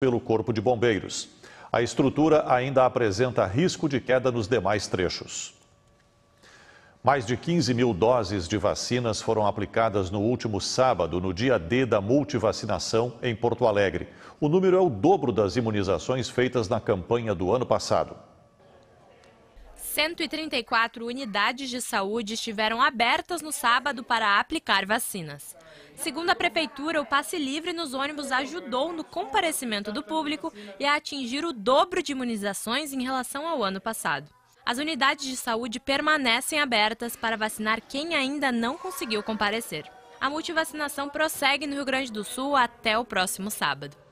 pelo Corpo de Bombeiros. A estrutura ainda apresenta risco de queda nos demais trechos. Mais de 15 mil doses de vacinas foram aplicadas no último sábado, no dia D da multivacinação em Porto Alegre. O número é o dobro das imunizações feitas na campanha do ano passado. 134 unidades de saúde estiveram abertas no sábado para aplicar vacinas. Segundo a prefeitura, o passe livre nos ônibus ajudou no comparecimento do público e a atingir o dobro de imunizações em relação ao ano passado. As unidades de saúde permanecem abertas para vacinar quem ainda não conseguiu comparecer. A multivacinação prossegue no Rio Grande do Sul até o próximo sábado.